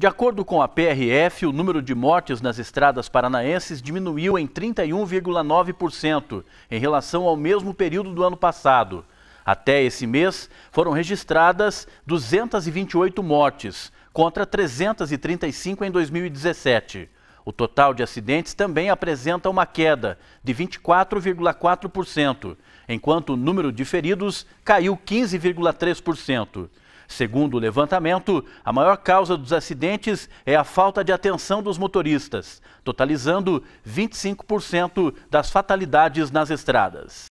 De acordo com a PRF, o número de mortes nas estradas paranaenses diminuiu em 31,9% em relação ao mesmo período do ano passado. Até esse mês, foram registradas 228 mortes, contra 335 em 2017. O total de acidentes também apresenta uma queda de 24,4%, enquanto o número de feridos caiu 15,3%. Segundo o levantamento, a maior causa dos acidentes é a falta de atenção dos motoristas, totalizando 25% das fatalidades nas estradas.